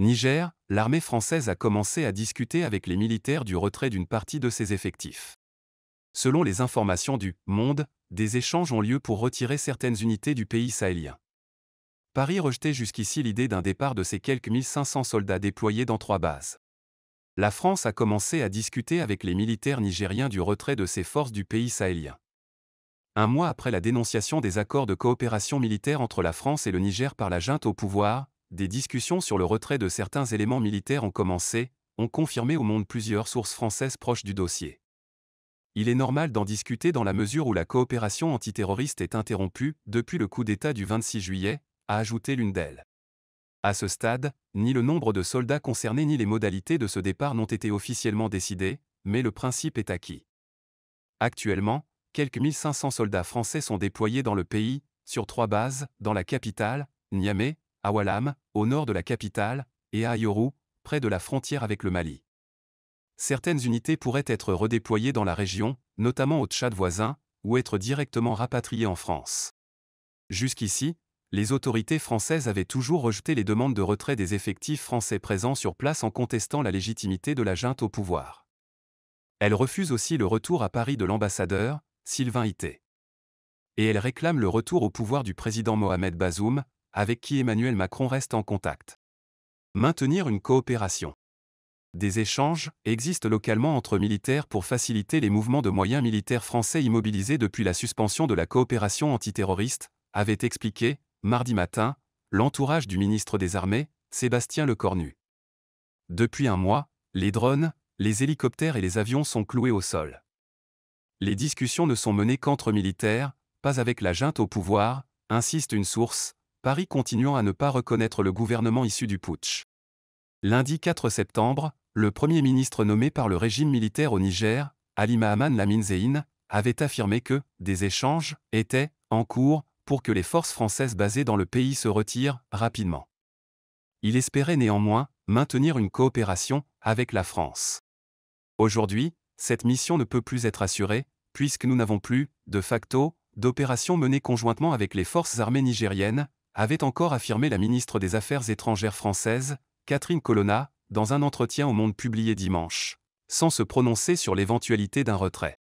Niger, l'armée française a commencé à discuter avec les militaires du retrait d'une partie de ses effectifs. Selon les informations du Monde, des échanges ont lieu pour retirer certaines unités du pays sahélien. Paris rejetait jusqu'ici l'idée d'un départ de ses quelques 1500 soldats déployés dans trois bases. La France a commencé à discuter avec les militaires nigériens du retrait de ses forces du pays sahélien. Un mois après la dénonciation des accords de coopération militaire entre la France et le Niger par la junte au pouvoir, des discussions sur le retrait de certains éléments militaires ont commencé, ont confirmé au monde plusieurs sources françaises proches du dossier. Il est normal d'en discuter dans la mesure où la coopération antiterroriste est interrompue depuis le coup d'État du 26 juillet, a ajouté l'une d'elles. À ce stade, ni le nombre de soldats concernés ni les modalités de ce départ n'ont été officiellement décidées, mais le principe est acquis. Actuellement, quelques 1500 soldats français sont déployés dans le pays, sur trois bases, dans la capitale, Niamey, à Walam, au nord de la capitale, et à Ayoru, près de la frontière avec le Mali. Certaines unités pourraient être redéployées dans la région, notamment au Tchad voisin, ou être directement rapatriées en France. Jusqu'ici, les autorités françaises avaient toujours rejeté les demandes de retrait des effectifs français présents sur place en contestant la légitimité de la junte au pouvoir. Elles refusent aussi le retour à Paris de l'ambassadeur, Sylvain Ité. Et elles réclament le retour au pouvoir du président Mohamed Bazoum, avec qui Emmanuel Macron reste en contact. Maintenir une coopération. Des échanges existent localement entre militaires pour faciliter les mouvements de moyens militaires français immobilisés depuis la suspension de la coopération antiterroriste, avait expliqué, mardi matin, l'entourage du ministre des Armées, Sébastien Lecornu. Depuis un mois, les drones, les hélicoptères et les avions sont cloués au sol. Les discussions ne sont menées qu'entre militaires, pas avec la junte au pouvoir, insiste une source, Paris continuant à ne pas reconnaître le gouvernement issu du putsch. Lundi 4 septembre, le Premier ministre nommé par le régime militaire au Niger, Ali Mahaman Lamine avait affirmé que des échanges étaient en cours pour que les forces françaises basées dans le pays se retirent rapidement. Il espérait néanmoins maintenir une coopération avec la France. Aujourd'hui, cette mission ne peut plus être assurée, puisque nous n'avons plus, de facto, d'opérations menées conjointement avec les forces armées nigériennes, avait encore affirmé la ministre des Affaires étrangères française, Catherine Colonna, dans un entretien au Monde publié dimanche, sans se prononcer sur l'éventualité d'un retrait.